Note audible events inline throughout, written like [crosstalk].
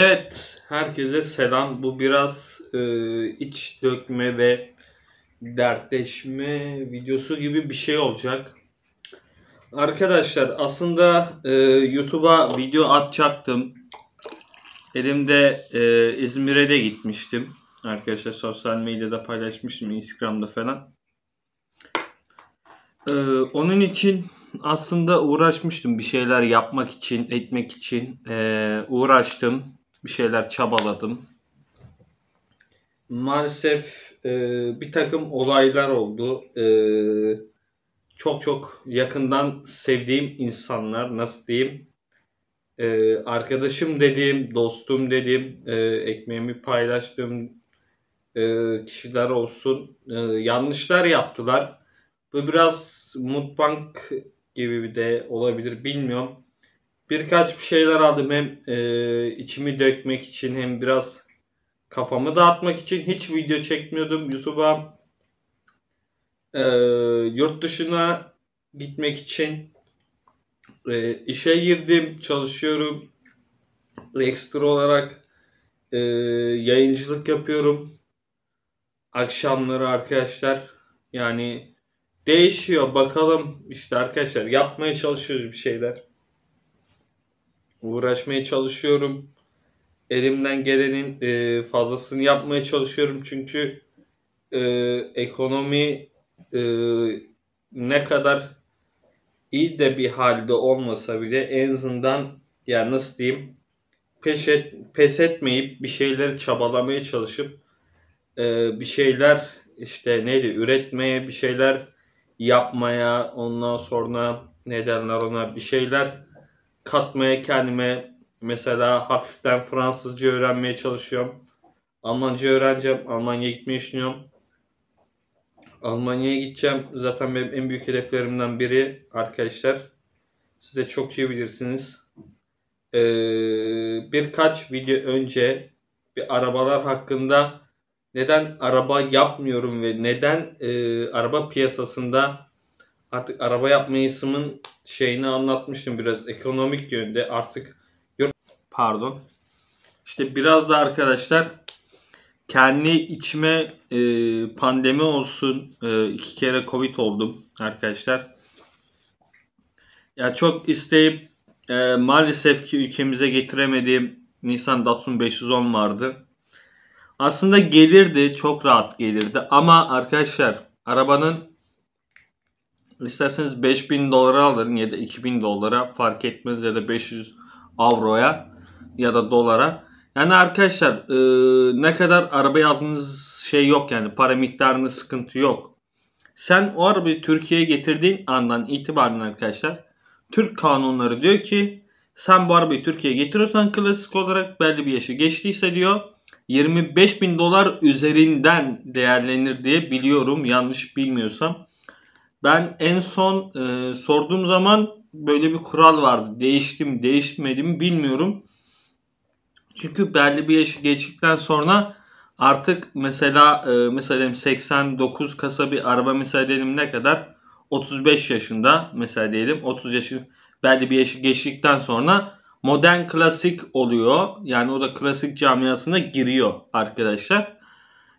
Evet, herkese selam. Bu biraz e, iç dökme ve dertleşme videosu gibi bir şey olacak. Arkadaşlar aslında e, YouTube'a video atacaktım. Elimde e, İzmir'e de gitmiştim. Arkadaşlar sosyal medyada paylaşmıştım, Instagram'da falan. E, onun için aslında uğraşmıştım bir şeyler yapmak için, etmek için e, uğraştım bir şeyler çabaladım. Maalesef e, bir takım olaylar oldu. E, çok çok yakından sevdiğim insanlar nasıl diyeyim e, arkadaşım dediğim, dostum dediğim, e, ekmeğimi paylaştığım e, kişiler olsun e, yanlışlar yaptılar. Bu biraz mutbank gibi bir de olabilir bilmiyorum birkaç bir şeyler aldım. Hem e, içimi dökmek için hem biraz kafamı dağıtmak için hiç video çekmiyordum. YouTube'a e, yurt dışına gitmek için e, işe girdim, çalışıyorum. Ekstra olarak e, yayıncılık yapıyorum. Akşamları arkadaşlar yani değişiyor bakalım işte arkadaşlar yapmaya çalışıyoruz bir şeyler uğraşmaya çalışıyorum. Elimden gelenin e, fazlasını yapmaya çalışıyorum çünkü e, ekonomi e, ne kadar iyi de bir halde olmasa bile en azından yani nasıl diyeyim pes, et, pes etmeyip bir şeyleri çabalamaya çalışıp e, bir şeyler işte neydi üretmeye bir şeyler yapmaya ondan sonra nedenler ona bir şeyler katmaya kendime mesela hafiften Fransızca öğrenmeye çalışıyorum. Almanca öğreneceğim. Almanya'ya gitmeyi düşünüyorum. Almanya'ya gideceğim. Zaten benim en büyük hedeflerimden biri arkadaşlar. Siz de çok iyi bilirsiniz. Ee, birkaç video önce bir arabalar hakkında neden araba yapmıyorum ve neden e, araba piyasasında artık araba yapma yapmayısımın şeyini anlatmıştım biraz ekonomik yönde artık pardon işte biraz da arkadaşlar kendi içime e, pandemi olsun e, iki kere covid oldum arkadaşlar ya çok isteyip e, maalesef ki ülkemize getiremediğim Nissan Datsun 510 vardı. Aslında gelirdi çok rahat gelirdi ama arkadaşlar arabanın İsterseniz 5000 dolara alın ya da 2000 dolara fark etmez ya da 500 avroya ya da dolara. Yani arkadaşlar e, ne kadar arabayı aldığınız şey yok yani para miktarında sıkıntı yok. Sen o arabayı Türkiye'ye getirdiğin andan itibaren arkadaşlar Türk kanunları diyor ki sen bu arabayı Türkiye'ye getiriyorsan klasik olarak belli bir yaşı geçtiyse diyor 25 bin dolar üzerinden değerlenir diye biliyorum yanlış bilmiyorsam. Ben en son e, sorduğum zaman böyle bir kural vardı. Değişti mi değişmedi mi bilmiyorum. Çünkü belli bir yaşı geçtikten sonra artık mesela e, mesela 89 kasa bir araba mesela diyelim ne kadar 35 yaşında mesela diyelim 30 yaşı belli bir yaşı geçtikten sonra modern klasik oluyor. Yani o da klasik camiasına giriyor arkadaşlar.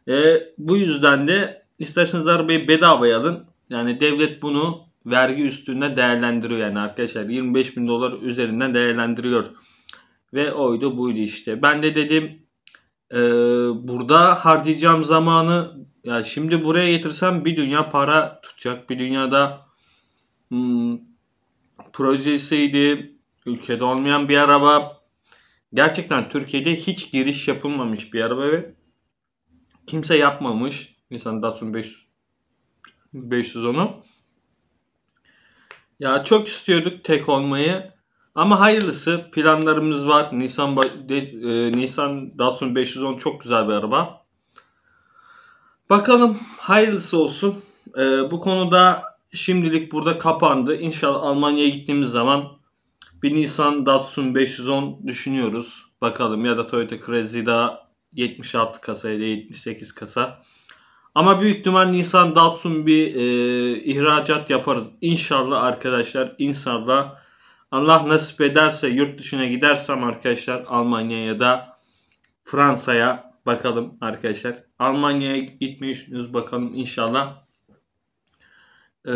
E, bu yüzden de isterseniz arabayı bedavaya alın yani devlet bunu vergi üstünde değerlendiriyor yani arkadaşlar 25 bin dolar üzerinden değerlendiriyor. Ve oydu buydu işte. Ben de dedim e, burada harcayacağım zamanı ya yani şimdi buraya getirsem bir dünya para tutacak. Bir dünyada hmm, projesiydi, ülkede olmayan bir araba. Gerçekten Türkiye'de hiç giriş yapılmamış bir araba ve kimse yapmamış. Nisan Datsun 500 510'u. Ya çok istiyorduk tek olmayı. Ama hayırlısı planlarımız var. Nisan de, e, Nisan Datsun 510 çok güzel bir araba. Bakalım hayırlısı olsun. E, bu konuda şimdilik burada kapandı. İnşallah Almanya'ya gittiğimiz zaman bir Nissan Datsun 510 düşünüyoruz. Bakalım ya da Toyota Crezida 76 kasa ya da 78 kasa. Ama büyük ihtimal Nisan Datsun bir e, ihracat yaparız. İnşallah arkadaşlar inşallah Allah nasip ederse yurt dışına gidersem arkadaşlar Almanya'ya ya da Fransa'ya bakalım arkadaşlar. Almanya'ya gitmeyi düşünüyoruz bakalım inşallah. E,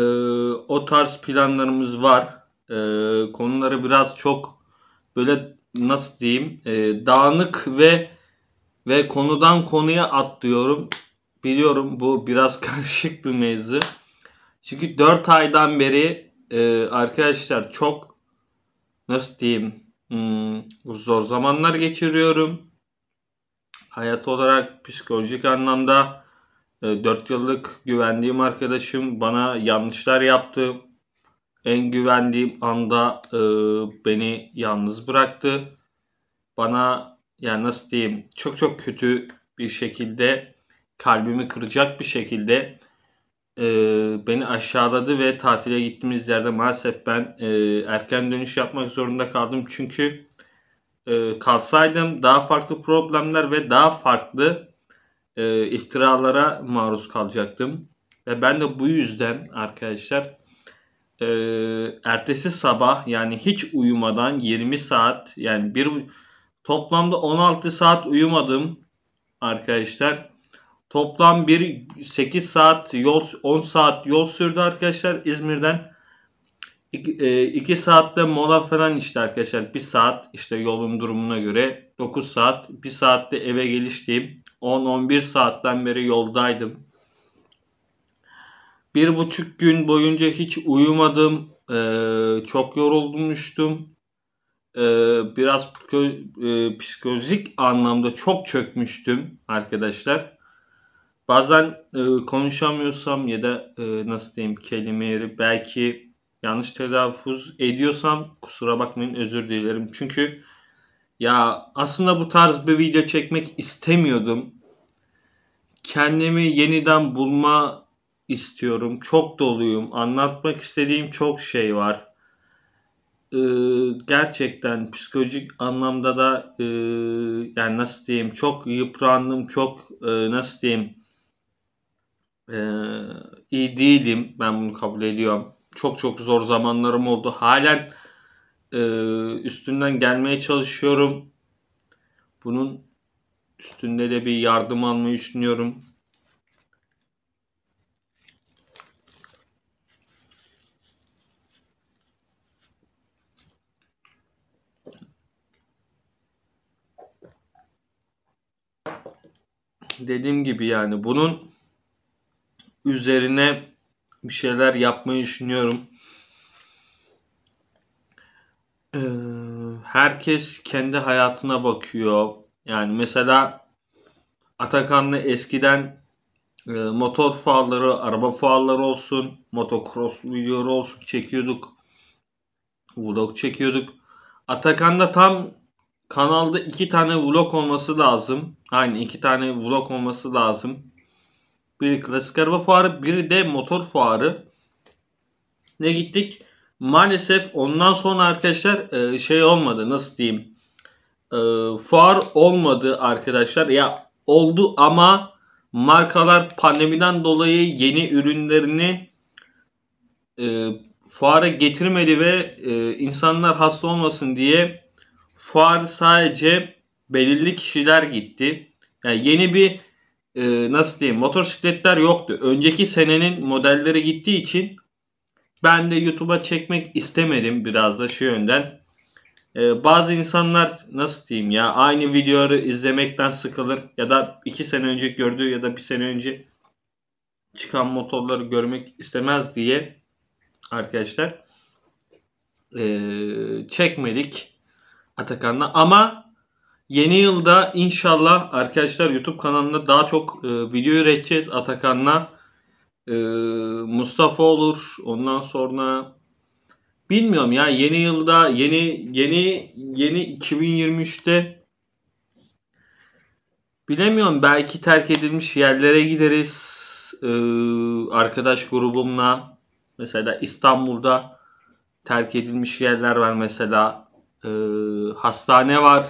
o tarz planlarımız var. E, konuları biraz çok böyle nasıl diyeyim e, dağınık ve ve konudan konuya atlıyorum. Biliyorum bu biraz [laughs] karışık bir mevzu. Çünkü 4 aydan beri e, arkadaşlar çok nasıl diyeyim hmm, zor zamanlar geçiriyorum. Hayat olarak psikolojik anlamda e, 4 yıllık güvendiğim arkadaşım bana yanlışlar yaptı. En güvendiğim anda e, beni yalnız bıraktı. Bana yani nasıl diyeyim çok çok kötü bir şekilde kalbimi kıracak bir şekilde e, beni aşağıladı ve tatile gittiğimiz yerde maalesef ben e, erken dönüş yapmak zorunda kaldım. Çünkü e, kalsaydım daha farklı problemler ve daha farklı e, iftiralara maruz kalacaktım. Ve ben de bu yüzden arkadaşlar e, ertesi sabah yani hiç uyumadan 20 saat yani bir toplamda 16 saat uyumadım arkadaşlar. Toplam bir 8 saat yol 10 saat yol sürdü arkadaşlar İzmir'den. 2 e, saatte mola falan işte arkadaşlar. 1 saat işte yolun durumuna göre 9 saat. 1 saatte eve geliştiğim 10-11 saatten beri yoldaydım. Bir buçuk gün boyunca hiç uyumadım. Ee, çok yorulmuştum. Ee, biraz e, psikolojik anlamda çok çökmüştüm arkadaşlar. Bazen e, konuşamıyorsam ya da e, nasıl diyeyim kelimeleri belki yanlış telaffuz ediyorsam kusura bakmayın özür dilerim. Çünkü ya aslında bu tarz bir video çekmek istemiyordum. Kendimi yeniden bulma istiyorum. Çok doluyum. Anlatmak istediğim çok şey var. Ee, gerçekten psikolojik anlamda da e, yani nasıl diyeyim çok yıprandım. Çok e, nasıl diyeyim ee, iyi değilim. Ben bunu kabul ediyorum. Çok çok zor zamanlarım oldu. Halen e, üstünden gelmeye çalışıyorum. Bunun üstünde de bir yardım almayı düşünüyorum. Dediğim gibi yani bunun üzerine bir şeyler yapmayı düşünüyorum. Ee, herkes kendi hayatına bakıyor. Yani mesela Atakan'la eskiden e, motor fuarları, araba fuarları olsun, motocross videoları olsun çekiyorduk. Vlog çekiyorduk. Atakan'da tam kanalda iki tane vlog olması lazım. Aynı iki tane vlog olması lazım. Biri klasik araba fuarı, biri de motor fuarı. Ne gittik? Maalesef ondan sonra arkadaşlar e, şey olmadı. Nasıl diyeyim? E, fuar olmadı arkadaşlar. Ya oldu ama markalar pandemiden dolayı yeni ürünlerini e, fuara getirmedi ve insanlar hasta olmasın diye fuar sadece belirli kişiler gitti. Yani yeni bir e, nasıl diyeyim motosikletler yoktu. Önceki senenin modelleri gittiği için ben de YouTube'a çekmek istemedim biraz da şu yönden. Ee, bazı insanlar nasıl diyeyim ya aynı videoları izlemekten sıkılır ya da 2 sene önce gördüğü ya da 1 sene önce çıkan motorları görmek istemez diye arkadaşlar ee, çekmedik Atakan'la ama Yeni yılda inşallah arkadaşlar YouTube kanalında daha çok e, video üreteceğiz. Atakan'la e, Mustafa olur. Ondan sonra bilmiyorum ya yeni yılda yeni yeni yeni 2023'te bilemiyorum belki terk edilmiş yerlere gideriz. E, arkadaş grubumla mesela İstanbul'da terk edilmiş yerler var mesela. E, hastane var.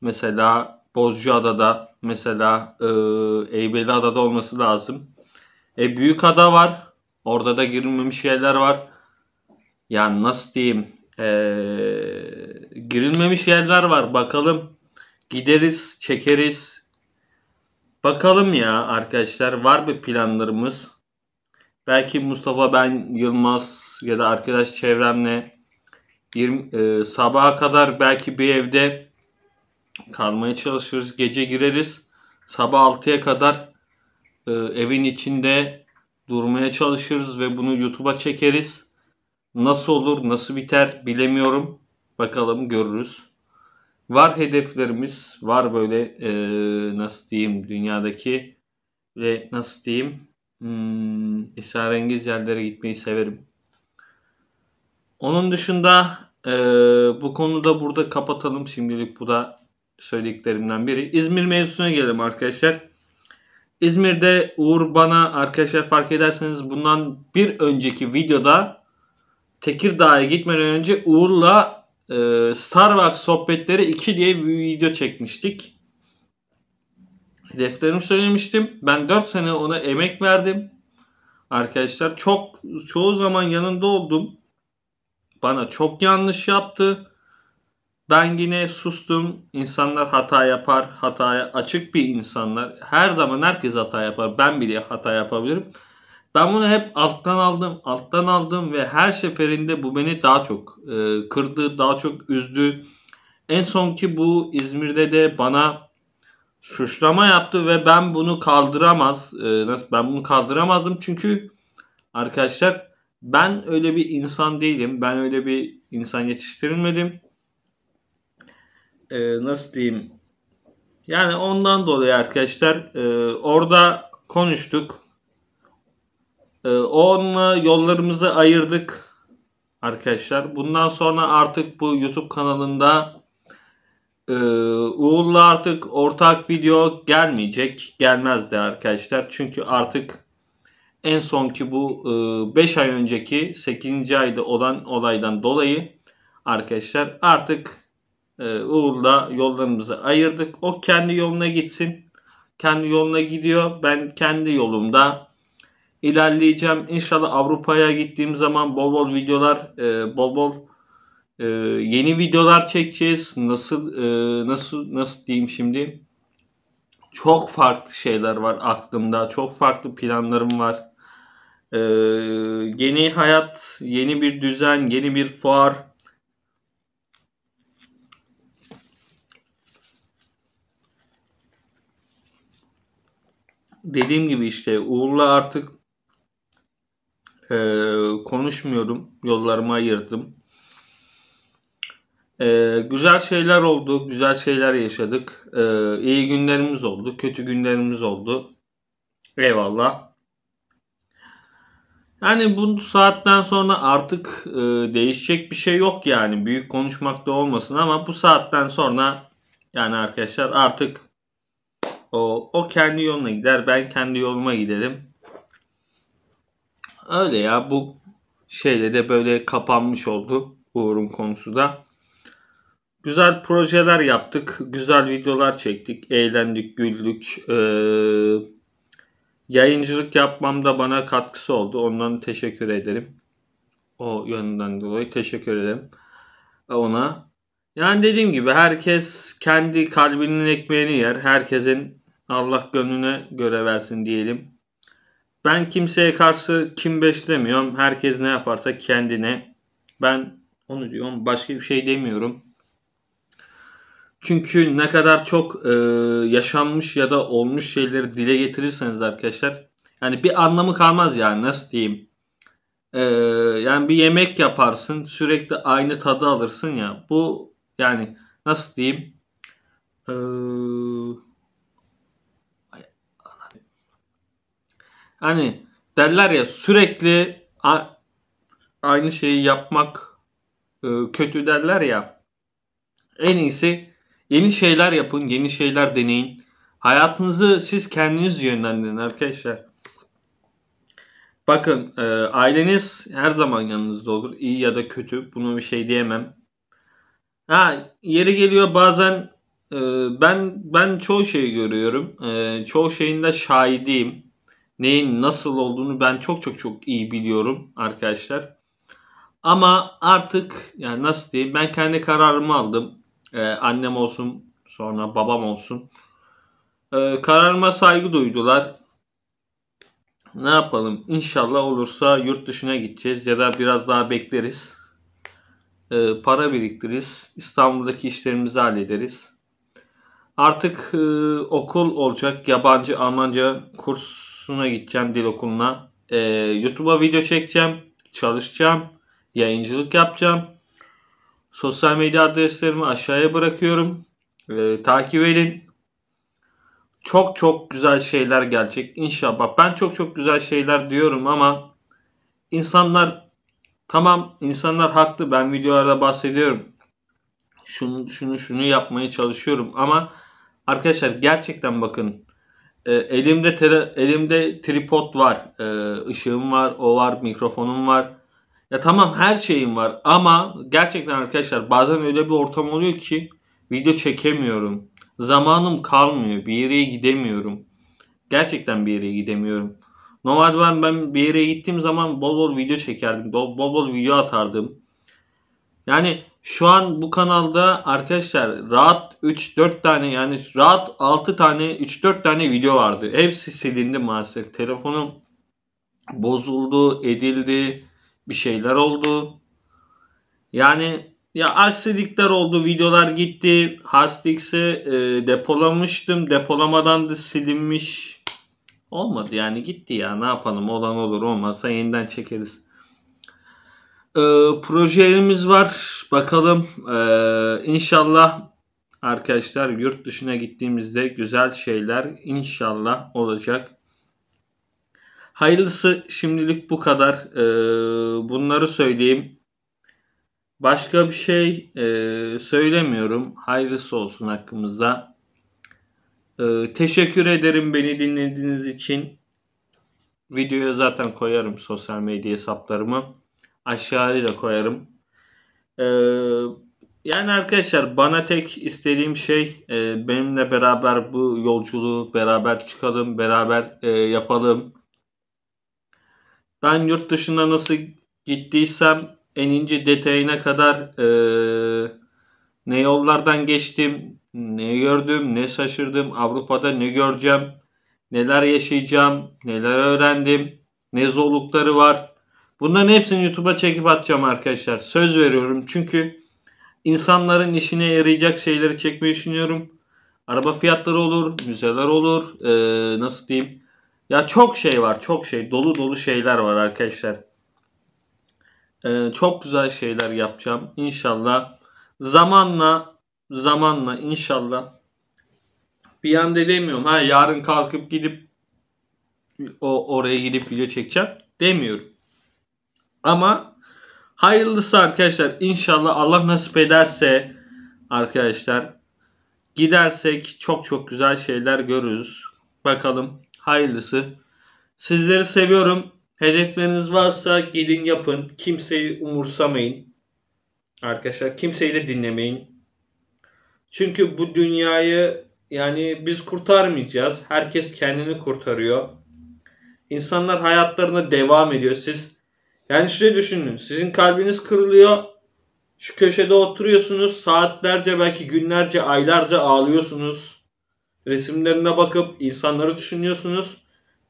Mesela Bozcaada'da, mesela e, Eybeliada'da olması lazım. E büyük ada var. Orada da girilmemiş yerler var. Yani nasıl diyeyim? E, girilmemiş yerler var. Bakalım. Gideriz, çekeriz. Bakalım ya arkadaşlar. Var bir planlarımız. Belki Mustafa ben Yılmaz ya da arkadaş çevremle 20, e, sabaha kadar belki bir evde Kalmaya çalışırız. Gece gireriz. Sabah 6'ya kadar e, evin içinde durmaya çalışırız ve bunu YouTube'a çekeriz. Nasıl olur, nasıl biter bilemiyorum. Bakalım görürüz. Var hedeflerimiz, var böyle e, nasıl diyeyim dünyadaki ve nasıl diyeyim hmm, esrarengiz yerlere gitmeyi severim. Onun dışında e, bu konuda burada kapatalım şimdilik bu da söylediklerimden biri. İzmir mevzusuna gelelim arkadaşlar. İzmir'de Uğur bana arkadaşlar fark ederseniz bundan bir önceki videoda Tekirdağ'a gitmeden önce Uğur'la e, Starbucks sohbetleri 2 diye bir video çekmiştik. Hedeflerimi söylemiştim. Ben 4 sene ona emek verdim. Arkadaşlar çok çoğu zaman yanında oldum. Bana çok yanlış yaptı. Ben yine sustum. İnsanlar hata yapar. Hataya açık bir insanlar. Her zaman herkes hata yapar. Ben bile hata yapabilirim. Ben bunu hep alttan aldım, alttan aldım ve her seferinde bu beni daha çok e, kırdı, daha çok üzdü. En son ki bu İzmir'de de bana suçlama yaptı ve ben bunu kaldıramaz. E, ben bunu kaldıramazdım çünkü arkadaşlar ben öyle bir insan değilim. Ben öyle bir insan yetiştirilmedim e, nasıl diyeyim yani ondan dolayı arkadaşlar e, orada konuştuk. E, onunla yollarımızı ayırdık arkadaşlar. Bundan sonra artık bu YouTube kanalında e, Uğur'la artık ortak video gelmeyecek. Gelmez de arkadaşlar. Çünkü artık en son ki bu 5 e, ay önceki 8. ayda olan olaydan dolayı arkadaşlar artık e, Uğur'la yollarımızı ayırdık. O kendi yoluna gitsin. Kendi yoluna gidiyor. Ben kendi yolumda ilerleyeceğim. İnşallah Avrupa'ya gittiğim zaman bol bol videolar, e, bol bol e, yeni videolar çekeceğiz. Nasıl e, nasıl nasıl diyeyim şimdi? Çok farklı şeyler var aklımda. Çok farklı planlarım var. E, yeni hayat, yeni bir düzen, yeni bir fuar dediğim gibi işte Uğur'la artık e, konuşmuyorum. Yollarımı ayırdım. E, güzel şeyler oldu. Güzel şeyler yaşadık. E, iyi günlerimiz oldu. Kötü günlerimiz oldu. Eyvallah. Yani bu saatten sonra artık e, değişecek bir şey yok yani. Büyük konuşmakta olmasın ama bu saatten sonra yani arkadaşlar artık o, o kendi yoluna gider. Ben kendi yoluma giderim. Öyle ya bu şeyle de böyle kapanmış oldu Uğur'un konusu da. Güzel projeler yaptık. Güzel videolar çektik. Eğlendik, güldük. Ee, yayıncılık yapmamda bana katkısı oldu. Ondan teşekkür ederim. O yönünden dolayı teşekkür ederim ona. Yani dediğim gibi herkes kendi kalbinin ekmeğini yer. Herkesin Allah gönlüne göre versin diyelim. Ben kimseye karşı kim beslemiyorum. Herkes ne yaparsa kendine. Ben onu diyorum. Başka bir şey demiyorum. Çünkü ne kadar çok e, yaşanmış ya da olmuş şeyleri dile getirirseniz arkadaşlar. Yani bir anlamı kalmaz yani nasıl diyeyim. E, yani bir yemek yaparsın sürekli aynı tadı alırsın ya. Bu yani nasıl diyeyim? Ee, hani derler ya sürekli aynı şeyi yapmak e, kötü derler ya. En iyisi yeni şeyler yapın, yeni şeyler deneyin. Hayatınızı siz kendiniz yönlendirin arkadaşlar. Bakın e, aileniz her zaman yanınızda olur. iyi ya da kötü. Bunu bir şey diyemem. Ha yeri geliyor bazen e, ben ben çoğu şeyi görüyorum. E, çoğu şeyinde şahidiyim. Neyin nasıl olduğunu ben çok çok çok iyi biliyorum arkadaşlar. Ama artık yani nasıl diyeyim ben kendi kararımı aldım. E, annem olsun sonra babam olsun. E, kararıma saygı duydular. Ne yapalım? İnşallah olursa yurt dışına gideceğiz ya da biraz daha bekleriz. Ee, para biriktiririz. İstanbul'daki işlerimizi hallederiz. Artık e, okul olacak. Yabancı Almanca kursuna gideceğim dil okuluna. Ee, YouTube'a video çekeceğim. Çalışacağım. Yayıncılık yapacağım. Sosyal medya adreslerimi aşağıya bırakıyorum. Ee, takip edin. Çok çok güzel şeyler gelecek inşallah. Ben çok çok güzel şeyler diyorum ama insanlar Tamam insanlar haklı ben videolarda bahsediyorum. Şunu şunu şunu yapmaya çalışıyorum ama arkadaşlar gerçekten bakın e, elimde tera, elimde tripod var, e, ışığım var, o var, mikrofonum var. Ya tamam her şeyim var ama gerçekten arkadaşlar bazen öyle bir ortam oluyor ki video çekemiyorum. Zamanım kalmıyor. Bir yere gidemiyorum. Gerçekten bir yere gidemiyorum. Normalde ben, ben bir yere gittiğim zaman bol bol video çekerdim. Bol bol video atardım. Yani şu an bu kanalda arkadaşlar rahat 3-4 tane yani rahat 6 tane 3-4 tane video vardı. Hepsi silindi maalesef. Telefonum bozuldu, edildi, bir şeyler oldu. Yani ya aksilikler oldu, videolar gitti. Hastix'i e, depolamıştım. Depolamadan da silinmiş. Olmadı yani gitti ya ne yapalım olan olur olmazsa yeniden çekeriz. Ee, projelerimiz var bakalım ee, inşallah arkadaşlar yurt dışına gittiğimizde güzel şeyler inşallah olacak. Hayırlısı şimdilik bu kadar. Ee, bunları söyleyeyim. Başka bir şey e, söylemiyorum. Hayırlısı olsun hakkımızda. Ee, teşekkür ederim beni dinlediğiniz için. Videoya zaten koyarım sosyal medya hesaplarımı. Aşağıya da koyarım. Ee, yani arkadaşlar bana tek istediğim şey e, benimle beraber bu yolculuğu beraber çıkalım, beraber e, yapalım. Ben yurt dışında nasıl gittiysem en ince detayına kadar e, ne yollardan geçtim, ne gördüm, ne şaşırdım, Avrupa'da ne göreceğim, neler yaşayacağım, neler öğrendim, ne zorlukları var. Bunların hepsini YouTube'a çekip atacağım arkadaşlar. Söz veriyorum çünkü insanların işine yarayacak şeyleri çekmeyi düşünüyorum. Araba fiyatları olur, müzeler olur, ee, nasıl diyeyim. Ya çok şey var, çok şey. Dolu dolu şeyler var arkadaşlar. Ee, çok güzel şeyler yapacağım. İnşallah zamanla zamanla inşallah bir anda demiyorum ha yarın kalkıp gidip o oraya gidip video çekeceğim demiyorum. Ama hayırlısı arkadaşlar inşallah Allah nasip ederse arkadaşlar gidersek çok çok güzel şeyler görürüz. Bakalım hayırlısı. Sizleri seviyorum. Hedefleriniz varsa gidin yapın. Kimseyi umursamayın. Arkadaşlar kimseyi de dinlemeyin. Çünkü bu dünyayı yani biz kurtarmayacağız. Herkes kendini kurtarıyor. İnsanlar hayatlarına devam ediyor. Siz yani şöyle düşünün. Sizin kalbiniz kırılıyor. Şu köşede oturuyorsunuz. Saatlerce belki günlerce aylarca ağlıyorsunuz. Resimlerine bakıp insanları düşünüyorsunuz.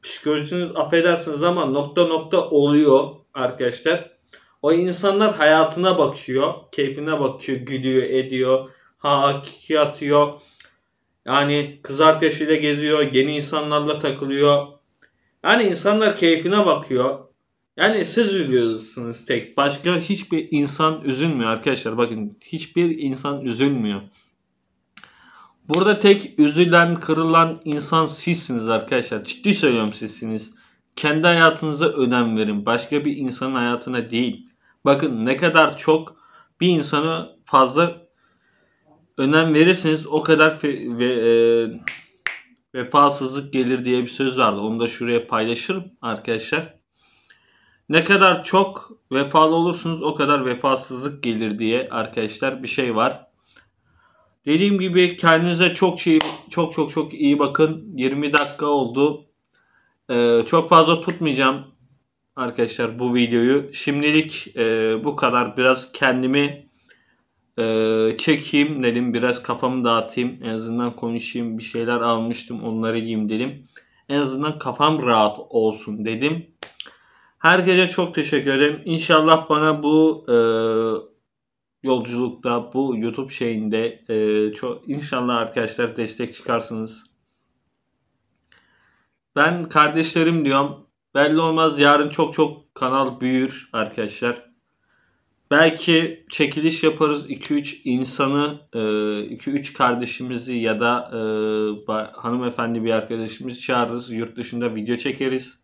Psikolojiniz affedersiniz ama nokta nokta oluyor arkadaşlar. O insanlar hayatına bakıyor. Keyfine bakıyor. Gülüyor ediyor hakiki atıyor. Yani kız arkadaşıyla geziyor, yeni insanlarla takılıyor. Yani insanlar keyfine bakıyor. Yani siz üzülüyorsunuz tek. Başka hiçbir insan üzülmüyor arkadaşlar. Bakın hiçbir insan üzülmüyor. Burada tek üzülen, kırılan insan sizsiniz arkadaşlar. Ciddi söylüyorum sizsiniz. Kendi hayatınıza önem verin. Başka bir insanın hayatına değil. Bakın ne kadar çok bir insanı fazla önem verirseniz o kadar fe, ve, e, vefasızlık gelir diye bir söz vardı. Onu da şuraya paylaşırım arkadaşlar. Ne kadar çok vefalı olursunuz o kadar vefasızlık gelir diye arkadaşlar bir şey var. Dediğim gibi kendinize çok şey çok çok çok iyi bakın. 20 dakika oldu. Ee, çok fazla tutmayacağım arkadaşlar bu videoyu. Şimdilik e, bu kadar. Biraz kendimi ee, çekeyim dedim. Biraz kafamı dağıtayım. En azından konuşayım. Bir şeyler almıştım. Onları yiyeyim dedim. En azından kafam rahat olsun dedim. Herkese çok teşekkür ederim. İnşallah bana bu e, yolculukta, bu YouTube şeyinde e, çok inşallah arkadaşlar destek çıkarsınız. Ben kardeşlerim diyorum. Belli olmaz yarın çok çok kanal büyür arkadaşlar. Belki çekiliş yaparız 2-3 insanı, 2-3 e, kardeşimizi ya da e, hanımefendi bir arkadaşımızı çağırırız. Yurt dışında video çekeriz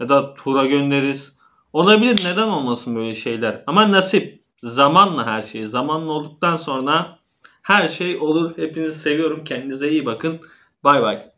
ya da tura göndeririz. Olabilir neden olmasın böyle şeyler. Ama nasip zamanla her şey. Zamanla olduktan sonra her şey olur. Hepinizi seviyorum. Kendinize iyi bakın. Bay bay.